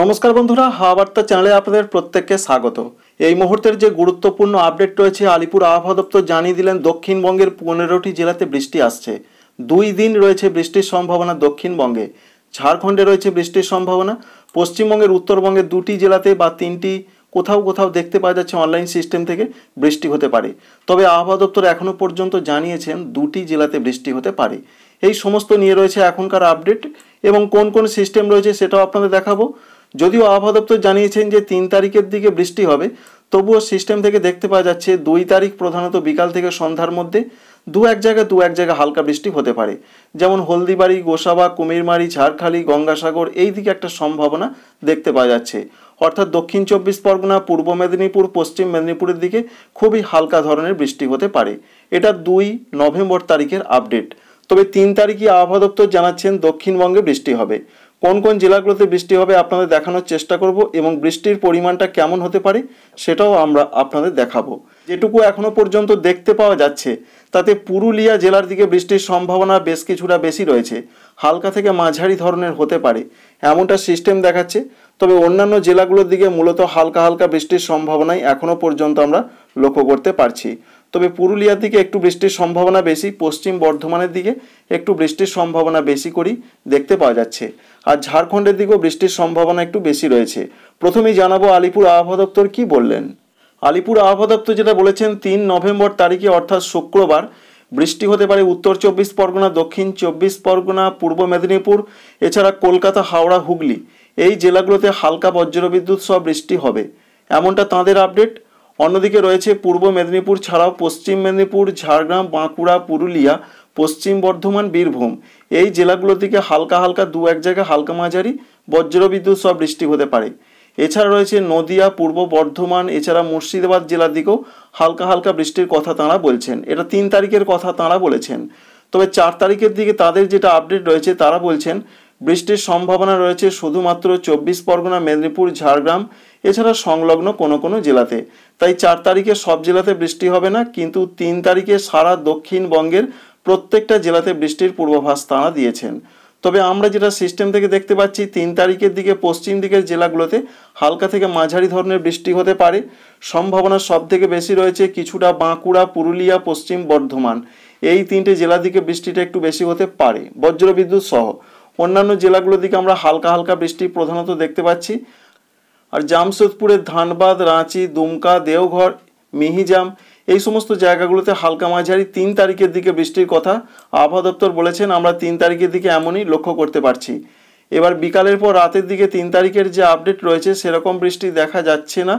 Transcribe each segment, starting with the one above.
নমস্কার বন্ধুরা হাওয়া বার্তা চ্যানেলে আপনাদের প্রত্যেককে স্বাগত এই মুহূর্তের যে গুরুত্বপূর্ণ আপডেট রয়েছে আলিপুর আবহাওয়া দপ্তর জানিয়ে দিলেন দক্ষিণবঙ্গের পনেরোটি জেলাতে বৃষ্টি আসছে দুই দিন রয়েছে বৃষ্টির সম্ভাবনা দক্ষিণবঙ্গে ঝাড়খণ্ডে রয়েছে বৃষ্টির সম্ভাবনা পশ্চিমবঙ্গের উত্তরবঙ্গের দুটি জেলাতে বা তিনটি কোথাও কোথাও দেখতে পাওয়া যাচ্ছে অনলাইন সিস্টেম থেকে বৃষ্টি হতে পারে তবে আবহাওয়া দপ্তর এখনও পর্যন্ত জানিয়েছেন দুটি জেলাতে বৃষ্টি হতে পারে এই সমস্ত নিয়ে রয়েছে এখনকার আপডেট এবং কোন কোন সিস্টেম রয়েছে সেটাও আপনাদের দেখাবো যদিও আবহাওয়া দপ্তর জানিয়েছেন যে তিন তারিখের দিকে বৃষ্টি হবে তবুও সিস্টেম থেকে দেখতে পাওয়া যাচ্ছে দুই তারিখ প্রধানত বিকাল থেকে সন্ধ্যার মধ্যে দু এক জায়গায় দু এক জায়গায় হালকা বৃষ্টি হতে পারে যেমন হলদিবাড়ি গোসাবা কুমিরমারি ঝাড়খালি গঙ্গাসাগর এই দিকে একটা সম্ভাবনা দেখতে পাওয়া যাচ্ছে অর্থাৎ দক্ষিণ চব্বিশ পরগনা পূর্ব মেদিনীপুর পশ্চিম মেদিনীপুরের দিকে খুবই হালকা ধরনের বৃষ্টি হতে পারে এটা দুই নভেম্বর তারিখের আপডেট তবে তিন তারিখে আবহাওয়া দপ্তর জানাচ্ছেন দক্ষিণবঙ্গে বৃষ্টি হবে কোন কোন জেলাগুলোতে বৃষ্টি হবে আপনাদের দেখানোর চেষ্টা করব এবং বৃষ্টির পরিমাণটা কেমন হতে পারে সেটাও আমরা আপনাদের দেখাবো যেটুকু এখনও পর্যন্ত দেখতে পাওয়া যাচ্ছে তাতে পুরুলিয়া জেলার দিকে বৃষ্টির সম্ভাবনা বেশ কিছুটা বেশি রয়েছে হালকা থেকে মাঝারি ধরনের হতে পারে এমনটা সিস্টেম দেখাচ্ছে তবে অন্যান্য জেলাগুলোর দিকে মূলত হালকা হালকা বৃষ্টির সম্ভাবনাই এখনও পর্যন্ত আমরা লক্ষ্য করতে পারছি তবে পুরুলিয়ার দিকে একটু বৃষ্টির সম্ভাবনা বেশি পশ্চিম বর্ধমানের দিকে একটু বৃষ্টির সম্ভাবনা বেশি করেই দেখতে পাওয়া যাচ্ছে আর ঝাড়খণ্ডের দিকেও বৃষ্টির সম্ভাবনা একটু বেশি রয়েছে প্রথমেই জানাবো আলিপুর আবহাওয়া দপ্তর কী বললেন আলিপুর আবহাওয়া দপ্তর যেটা বলেছেন তিন নভেম্বর তারিখে অর্থাৎ শুক্রবার বৃষ্টি হতে পারে উত্তর চব্বিশ পরগনা দক্ষিণ চব্বিশ পরগনা পূর্ব মেদিনীপুর এছাড়া কলকাতা হাওড়া হুগলি এই জেলাগুলোতে হালকা বজ্রবিদ্যুৎ সহ বৃষ্টি হবে এমনটা তাঁদের আপডেট অন্যদিকে রয়েছে পূর্ব মেদিনীপুর ছাড়াও পশ্চিম মেদিনীপুর ঝাড়গ্রাম বাঁকুড়া পুরুলিয়া পশ্চিম বর্ধমান বীরভূম এই জেলাগুলো থেকে হালকা হালকা দু এক জায়গায় হালকা মাঝারি বজ্রবিদ্যুৎ সব বৃষ্টি হতে পারে এছাড়া রয়েছে নদিয়া পূর্ব বর্ধমান এছাড়া মুর্শিদাবাদ জেলার দিকেও হালকা হালকা বৃষ্টির কথা তাঁরা বলছেন এটা তিন তারিখের কথা তাঁরা বলেছেন তবে চার তারিখের দিকে তাদের যেটা আপডেট রয়েছে তারা বলছেন বৃষ্টির সম্ভাবনা রয়েছে শুধুমাত্র চব্বিশ পরগনা মেদিনীপুর ঝাড়গ্রাম এছাড়া সংলগ্ন কোনো কোনো জেলাতে তাই চার তারিখে সব জেলাতে বৃষ্টি হবে না কিন্তু তিন তারিখে সারা দক্ষিণবঙ্গের প্রত্যেকটা জেলাতে বৃষ্টির পূর্বাভাস তাঁরা দিয়েছেন তবে আমরা যেটা সিস্টেম থেকে দেখতে পাচ্ছি তিন তারিখের দিকে পশ্চিম দিকের জেলাগুলোতে হালকা থেকে মাঝারি ধরনের বৃষ্টি হতে পারে সম্ভাবনা সব থেকে বেশি রয়েছে কিছুটা বাঁকুড়া পুরুলিয়া পশ্চিম বর্ধমান এই তিনটে জেলার দিকে বৃষ্টিটা একটু বেশি হতে পারে বজ্রবিদ্যুৎ সহ অন্যান্য জেলাগুলোর দিকে আমরা হালকা হালকা বৃষ্টি প্রধানত দেখতে পাচ্ছি আর জামশেদপুরের ধানবাদ রাঁচি দুমকা দেওঘর মিহিজাম এই সমস্ত জায়গাগুলোতে হালকা মাঝারি তিন তারিখের দিকে বৃষ্টির কথা আবহাওয়া দপ্তর বলেছেন আমরা তিন তারিখের দিকে এমনই লক্ষ্য করতে পারছি এবার বিকালের পর রাতের দিকে তিন তারিখের যে আপডেট রয়েছে সেরকম বৃষ্টি দেখা যাচ্ছে না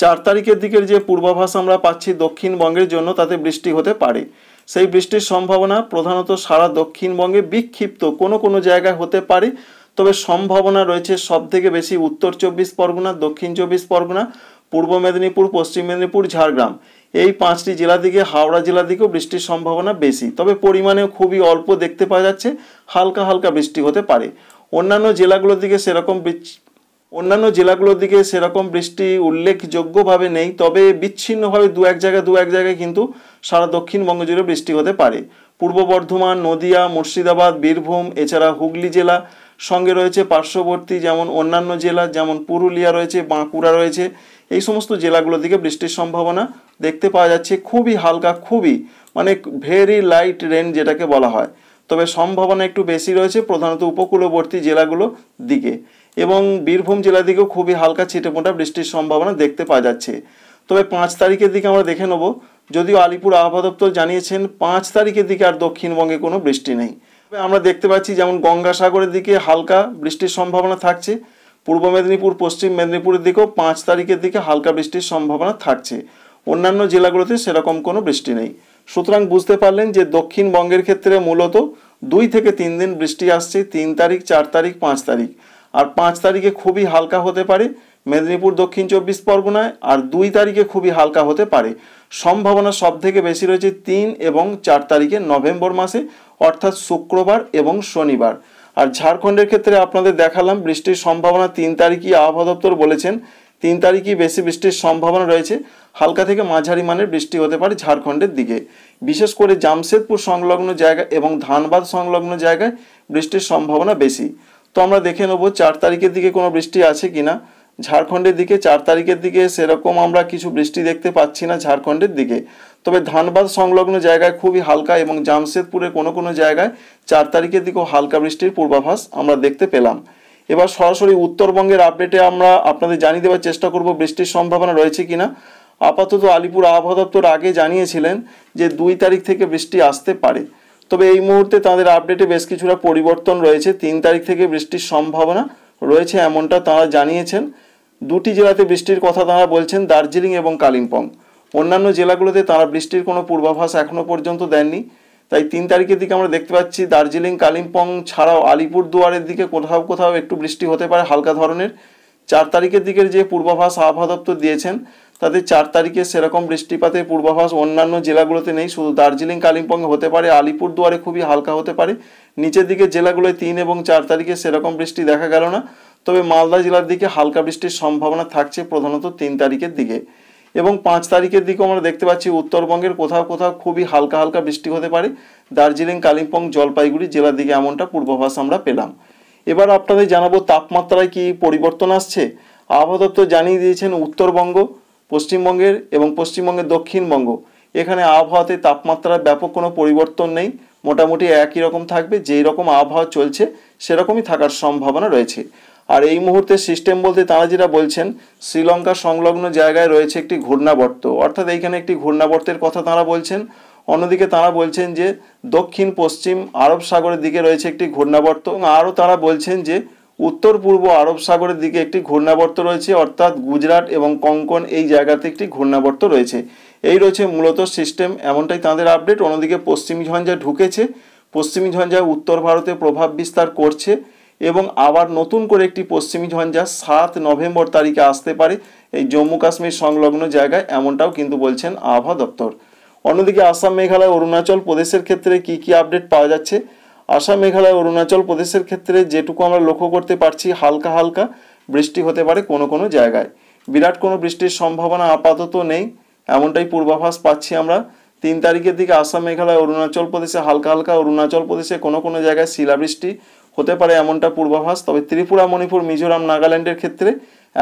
চার তারিখের দিকের যে পূর্বাভাস আমরা পাচ্ছি দক্ষিণবঙ্গের জন্য তাতে বৃষ্টি হতে পারে সেই বৃষ্টির সম্ভাবনা প্রধানত সারা দক্ষিণবঙ্গে বিক্ষিপ্ত কোনো কোনো জায়গায় হতে পারে তবে সম্ভাবনা রয়েছে সব থেকে বেশি উত্তর চব্বিশ পরগনা দক্ষিণ চব্বিশ পরগনা পূর্ব মেদিনীপুর পশ্চিম মেদিনীপুর ঝাড়গ্রাম এই পাঁচটি জেলা দিকে হাওড়া জেলা দিকেও বৃষ্টির সম্ভাবনা বেশি তবে পরিমাণেও খুবই অল্প দেখতে পাওয়া যাচ্ছে হালকা হালকা বৃষ্টি হতে পারে অন্যান্য জেলাগুলোর দিকে সেরকম অন্যান্য জেলাগুলোর দিকে সেরকম বৃষ্টি উল্লেখযোগ্যভাবে নেই তবে বিচ্ছিন্নভাবে দু এক জায়গায় দু এক জায়গায় কিন্তু সারা দক্ষিণবঙ্গ জুড়ে বৃষ্টি হতে পারে পূর্ব বর্ধমান নদিয়া মুর্শিদাবাদ বীরভূম এছাড়া হুগলি জেলা সঙ্গে রয়েছে পার্শ্ববর্তী যেমন অন্যান্য জেলা যেমন পুরুলিয়া রয়েছে বাঁকুড়া রয়েছে এই সমস্ত জেলাগুলোর দিকে বৃষ্টির সম্ভাবনা দেখতে পাওয়া যাচ্ছে খুবই হালকা খুবই মানে ভেরি লাইট রেন যেটাকে বলা হয় তবে সম্ভাবনা একটু বেশি রয়েছে প্রধানত উপকূলবর্তী জেলাগুলো দিকে এবং বীরভূম জেলা দিকেও খুবই হালকা ছিটেমোটা বৃষ্টির সম্ভাবনা দেখতে পাওয়া যাচ্ছে তবে পাঁচ তারিখের দিকে আমরা দেখে নেব যদিও আলিপুর আবহাওয়া দপ্তর জানিয়েছেন পাঁচ তারিখের দিকে আর দক্ষিণবঙ্গে কোনো বৃষ্টি নেই তবে আমরা দেখতে পাচ্ছি যেমন গঙ্গাসাগরের দিকে হালকা বৃষ্টির সম্ভাবনা থাকছে পূর্ব মেদিনীপুর পশ্চিম মেদিনীপুরের দিকেও পাঁচ তারিখের দিকে হালকা বৃষ্টির সম্ভাবনা থাকছে অন্যান্য জেলাগুলোতে সেরকম কোনো বৃষ্টি নেই সুতরাং বুঝতে পারলেন যে দক্ষিণবঙ্গের ক্ষেত্রে মূলত দুই থেকে তিন দিন বৃষ্টি আসছে তিন তারিখ চার তারিখ পাঁচ তারিখ আর পাঁচ তারিখে খুবই হালকা হতে পারে মেদিনীপুর দক্ষিণ চব্বিশ পরগনায় আর দুই তারিখে খুবই হালকা হতে পারে সম্ভাবনা সব থেকে বেশি রয়েছে তিন এবং চার তারিখে নভেম্বর মাসে অর্থাৎ শুক্রবার এবং শনিবার আর ঝাড়খণ্ডের ক্ষেত্রে আপনাদের দেখালাম বৃষ্টির সম্ভাবনা তিন তারিখই আবহাওয়া দপ্তর বলেছেন তিন তারিখই বেশি বৃষ্টির সম্ভাবনা রয়েছে হালকা থেকে মাঝারি মানের বৃষ্টি হতে পারে ঝাড়খণ্ডের দিকে বিশেষ করে জামশেদপুর সংলগ্ন জায়গা এবং ধানবাদ সংলগ্ন জায়গায় বৃষ্টির সম্ভাবনা বেশি তো আমরা দেখে নেব চার তারিখের দিকে কোনো বৃষ্টি আছে কি না ঝাড়খণ্ডের দিকে চার তারিখের দিকে সেরকম আমরা কিছু বৃষ্টি দেখতে পাচ্ছি না ঝাড়খণ্ডের দিকে তবে ধানবাদ সংলগ্ন জায়গায় খুবই হালকা এবং জামশেদপুরের কোনো কোনো জায়গায় চার তারিখের দিকেও হালকা বৃষ্টির পূর্বাভাস আমরা দেখতে পেলাম এবার সরাসরি উত্তরবঙ্গের আপডেটে আমরা আপনাদের জানিয়ে দেওয়ার চেষ্টা করব বৃষ্টির সম্ভাবনা রয়েছে কিনা আপাতত আলিপুর আবহাওয়া দপ্তর আগে জানিয়েছিলেন যে দুই তারিখ থেকে বৃষ্টি আসতে পারে তবে এই মুহূর্তে তাদের আপডেটে বেশ কিছুটা পরিবর্তন রয়েছে তিন তারিখ থেকে বৃষ্টির সম্ভাবনা রয়েছে এমনটা তারা জানিয়েছেন দুটি জেলাতে বৃষ্টির কথা তারা বলছেন দার্জিলিং এবং কালিম্পং অন্যান্য জেলাগুলোতে তারা বৃষ্টির কোনো পূর্বাভাস এখনও পর্যন্ত দেননি তাই তিন তারিখের দিকে আমরা দেখতে পাচ্ছি দার্জিলিং কালিম্পং ছাড়াও আলিপুর দুয়ারের দিকে কোথাও কোথাও একটু বৃষ্টি হতে পারে হালকা ধরনের চার তারিখের দিকের যে পূর্বাভাস আবহাওয়া দপ্তর দিয়েছেন তাদের চার তারিখে সেরকম বৃষ্টিপাতের পূর্বাভাস অন্যান্য জেলাগুলোতে নেই শুধু দার্জিলিং কালিম্পংয়ে হতে পারে আলিপুর দুয়ারে খুবই হালকা হতে পারে নিচের দিকে জেলাগুলোয় তিন এবং চার তারিখে সেরকম বৃষ্টি দেখা গেল না তবে মালদা জেলার দিকে হালকা বৃষ্টির সম্ভাবনা থাকছে প্রধানত তিন তারিখের দিকে এবং পাঁচ তারিখের দিকে আমরা দেখতে পাচ্ছি উত্তরবঙ্গের কোথাও কোথাও খুবই হালকা হালকা বৃষ্টি হতে পারে দার্জিলিং কালিম্পং জলপাইগুড়ি জেলার দিকে এমনটা পূর্বাভাস আমরা পেলাম এবার আপনাদের জানাবো তাপমাত্রায় কি পরিবর্তন আসছে আবহাওয়া দপ্তর জানিয়ে দিয়েছেন উত্তরবঙ্গ পশ্চিমবঙ্গের এবং পশ্চিমবঙ্গের দক্ষিণবঙ্গ এখানে আবহাওয়াতে তাপমাত্রার ব্যাপক কোনো পরিবর্তন নেই মোটামুটি একই রকম থাকবে যেই রকম আবহাওয়া চলছে সেরকমই থাকার সম্ভাবনা রয়েছে আর এই মুহূর্তে সিস্টেম বলতে তারা যেটা বলছেন শ্রীলঙ্কা সংলগ্ন জায়গায় রয়েছে একটি ঘূর্ণাবর্ত অর্থাৎ এইখানে একটি ঘূর্ণাবর্তের কথা তারা বলছেন অন্যদিকে তারা বলছেন যে দক্ষিণ পশ্চিম আরব সাগরের দিকে রয়েছে একটি ঘূর্ণাবর্ত এবং আরও তারা বলছেন যে উত্তর পূর্ব আরব সাগরের দিকে একটি ঘূর্ণাবর্ত রয়েছে অর্থাৎ গুজরাট এবং কঙ্কন এই জায়গাতে একটি ঘূর্ণাবর্ত রয়েছে এই রয়েছে মূলত সিস্টেম এমনটাই তাদের আপডেট অন্যদিকে পশ্চিমী ঝঞ্ঝা ঢুকেছে পশ্চিমী ঝঞ্ঝা উত্তর ভারতে প্রভাব বিস্তার করছে এবং আবার নতুন করে একটি পশ্চিমী ঝঞ্ঝা সাত নভেম্বর তারিখে আসতে পারে এই জম্মু কাশ্মীর সংলগ্ন জায়গায় এমনটাও কিন্তু বলছেন আবহাওয়া দপ্তর অন্যদিকে আসাম মেঘালয় অরুণাচল প্রদেশের ক্ষেত্রে কি কি আপডেট পাওয়া যাচ্ছে আসাম মেঘালয় অরুণাচল প্রদেশের ক্ষেত্রে যেটুকু আমরা লক্ষ্য করতে পারছি হালকা হালকা বৃষ্টি হতে পারে কোনো কোনো জায়গায় বিরাট কোনো বৃষ্টির সম্ভাবনা আপাতত নেই এমনটাই পূর্বাভাস পাচ্ছি আমরা তিন তারিখের দিকে আসাম মেঘালয় অরুণাচল প্রদেশে হালকা হালকা অরুণাচল প্রদেশে কোনো কোনো জায়গায় শিলাবৃষ্টি হতে পারে এমনটা পূর্বাভাস তবে ত্রিপুরা মণিপুর মিজোরাম নাগাল্যান্ডের ক্ষেত্রে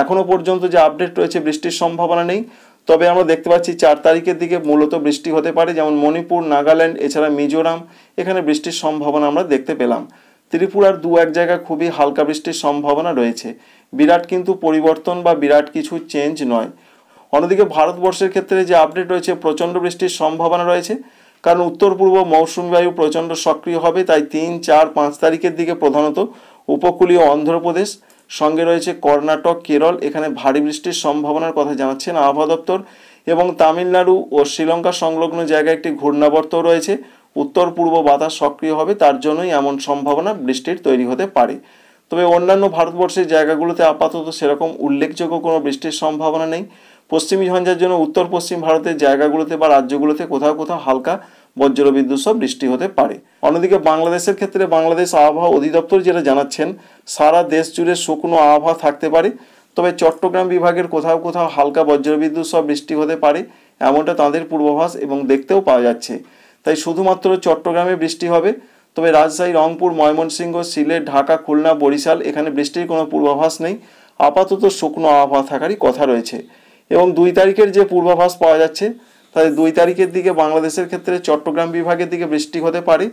এখনও পর্যন্ত যে আপডেট রয়েছে বৃষ্টির সম্ভাবনা নেই তবে আমরা দেখতে পাচ্ছি চার তারিখের দিকে মূলত বৃষ্টি হতে পারে যেমন মণিপুর নাগাল্যান্ড এছাড়া মিজোরাম এখানে বৃষ্টির সম্ভাবনা আমরা দেখতে পেলাম ত্রিপুরার দু এক জায়গা খুবই হালকা বৃষ্টির সম্ভাবনা রয়েছে বিরাট কিন্তু পরিবর্তন বা বিরাট কিছু চেঞ্জ নয় অন্যদিকে ভারতবর্ষের ক্ষেত্রে যে আপডেট রয়েছে প্রচণ্ড বৃষ্টির সম্ভাবনা রয়েছে কারণ উত্তর পূর্ব মৌসুমী বায়ু প্রচণ্ড সক্রিয় হবে তাই তিন চার পাঁচ তারিখের দিকে প্রধানত উপকূলীয় অন্ধ্রপ্রদেশ সঙ্গে রয়েছে কর্ণাটক কেরল এখানে ভারী বৃষ্টির সম্ভাবনার কথা জানাচ্ছেন আবহাওয়া দপ্তর এবং তামিলনাড়ু ও শ্রীলঙ্কা সংলগ্ন জায়গায় একটি ঘূর্ণাবর্ত রয়েছে উত্তর পূর্ব বাতাস সক্রিয় হবে তার জন্যই এমন সম্ভাবনা বৃষ্টির তৈরি হতে পারে তবে অন্যান্য ভারতবর্ষের জায়গাগুলোতে আপাতত সেরকম উল্লেখযোগ্য কোনো বৃষ্টির সম্ভাবনা নেই পশ্চিমী ঝঞ্ঝার জন্য উত্তর পশ্চিম ভারতের জায়গাগুলোতে বা রাজ্যগুলোতে কোথাও কোথাও হালকা বজ্রবিদ্যুৎ সব বৃষ্টি হতে পারে অন্যদিকে বাংলাদেশের ক্ষেত্রে বাংলাদেশ আবহাওয়া অধিদপ্তর যেটা জানাচ্ছেন সারা দেশ জুড়ে শুকনো আবহাওয়া থাকতে পারে তবে চট্টগ্রাম বিভাগের কোথাও কোথাও হালকা বজ্রবিদ্যুৎ সব বৃষ্টি হতে পারে এমনটা তাদের পূর্বাভাস এবং দেখতেও পাওয়া যাচ্ছে তাই শুধুমাত্র চট্টগ্রামে বৃষ্টি হবে তবে রাজশাহী রংপুর ময়মনসিংহ সিলেট ঢাকা খুলনা বরিশাল এখানে বৃষ্টির কোনো পূর্বাভাস নেই আপাতত শুকনো আবহাওয়া থাকারই কথা রয়েছে এবং দুই তারিখের যে পূর্বাভাস পাওয়া যাচ্ছে তাহলে দুই তারিখের দিকে বাংলাদেশের ক্ষেত্রে চট্টগ্রাম বিভাগের দিকে বৃষ্টি হতে পারে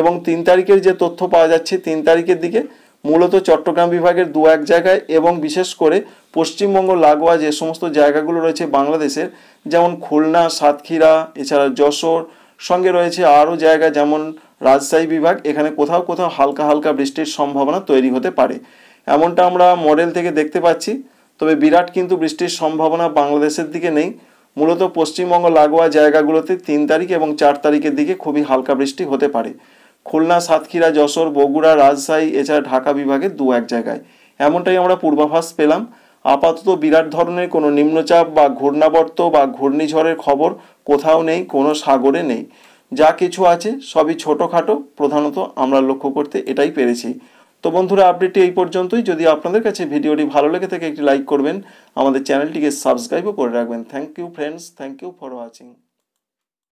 এবং তিন তারিখের যে তথ্য পাওয়া যাচ্ছে তিন তারিখের দিকে মূলত চট্টগ্রাম বিভাগের দু এক জায়গায় এবং বিশেষ করে পশ্চিমবঙ্গ লাগোয়া যে সমস্ত জায়গাগুলো রয়েছে বাংলাদেশের যেমন খুলনা সাতক্ষীরা এছাড়া যশোর সঙ্গে রয়েছে আরও জায়গা যেমন রাজশাহী বিভাগ এখানে কোথাও কোথাও হালকা হালকা বৃষ্টির সম্ভাবনা তৈরি হতে পারে এমনটা আমরা মডেল থেকে দেখতে পাচ্ছি তবে বিরাট কিন্তু বৃষ্টির সম্ভাবনা বাংলাদেশের দিকে নেই মূলত পশ্চিমবঙ্গ লাগোয়া জায়গাগুলোতে তিন তারিখ এবং চার তারিখের দিকে খুবই হালকা বৃষ্টি হতে পারে খুলনা সাতক্ষীরা যশোর বগুড়া রাজশাহী এছাড়া ঢাকা বিভাগে দু এক জায়গায় এমনটাই আমরা পূর্বাভাস পেলাম আপাতত বিরাট ধরনের কোনো নিম্নচাপ বা ঘূর্ণাবর্ত বা ঘূর্ণিঝড়ের খবর কোথাও নেই কোনো সাগরে নেই যা কিছু আছে সবই ছোটোখাটো প্রধানত আমরা লক্ষ্য করতে এটাই পেরেছি তো বন্ধুরা আপডেটটি এই পর্যন্তই যদি আপনাদের কাছে ভিডিওটি ভালো লেগে থাকে একটি লাইক করবেন আমাদের চ্যানেলটিকে সাবস্ক্রাইবও করে রাখবেন thank you friends thank you for watching